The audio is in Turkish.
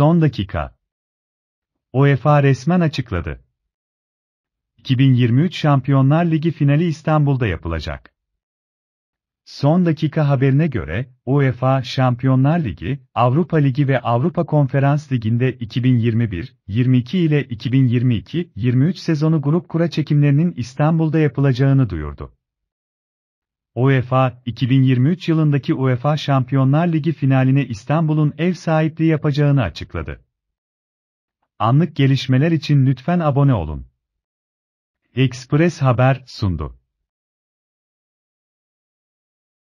Son dakika. UEFA resmen açıkladı. 2023 Şampiyonlar Ligi finali İstanbul'da yapılacak. Son dakika haberine göre, UEFA Şampiyonlar Ligi, Avrupa Ligi ve Avrupa Konferans Ligi'nde 2021-22 ile 2022-23 sezonu grup kura çekimlerinin İstanbul'da yapılacağını duyurdu. UEFA, 2023 yılındaki UEFA Şampiyonlar Ligi finaline İstanbul'un ev sahipliği yapacağını açıkladı. Anlık gelişmeler için lütfen abone olun. Express Haber sundu.